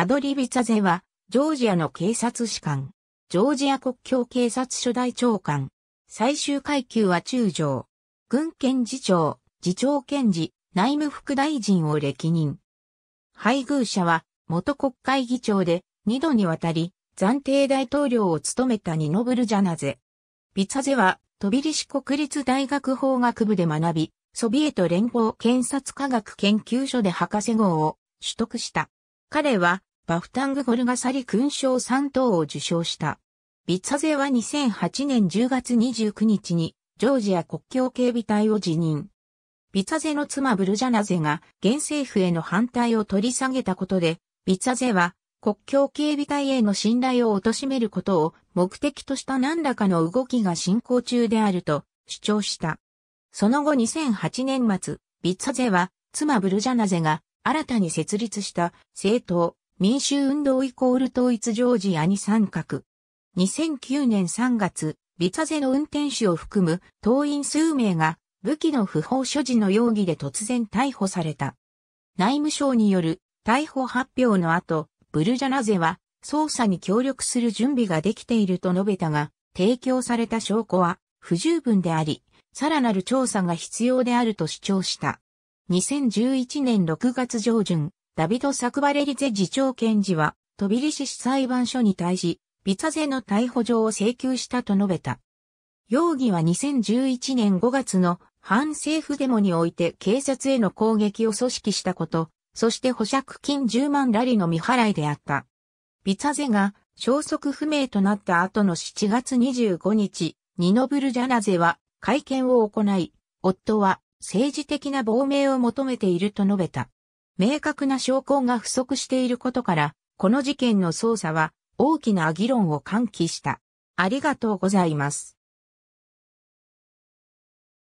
アドリビツァゼは、ジョージアの警察士官、ジョージア国境警察署大長官、最終階級は中将、軍検事長、次長検事、内務副大臣を歴任。配偶者は、元国会議長で、二度にわたり、暫定大統領を務めたニノブルジャナゼ。ビツァゼは、トビリシ国立大学法学部で学び、ソビエト連邦検察科学研究所で博士号を取得した。彼は、バフタング・ゴルガサリ勲章3等を受章した。ビッツァゼは2008年10月29日に、ジョージア国境警備隊を辞任。ビッツァゼの妻ブルジャナゼが、現政府への反対を取り下げたことで、ビッツァゼは、国境警備隊への信頼を貶めることを目的とした何らかの動きが進行中であると主張した。その後2008年末、ビッツァゼは妻ブルジャナゼが新たに設立した政党民衆運動イコール統一ジョージアに参画。2009年3月、ビザゼの運転手を含む党員数名が武器の不法所持の容疑で突然逮捕された。内務省による逮捕発表の後、ブルジャナゼは捜査に協力する準備ができていると述べたが、提供された証拠は不十分であり、さらなる調査が必要であると主張した。2011年6月上旬、ダビド・サクバレリゼ次長検事は、トビリシ市裁判所に対し、ビツァゼの逮捕状を請求したと述べた。容疑は2011年5月の反政府デモにおいて警察への攻撃を組織したこと、そして保釈金10万ラリの未払いであった。ビツァゼが消息不明となった後の7月25日、ニノブルジャナゼは会見を行い、夫は政治的な亡命を求めていると述べた。明確な証拠が不足していることから、この事件の捜査は大きな議論を喚起した。ありがとうございます。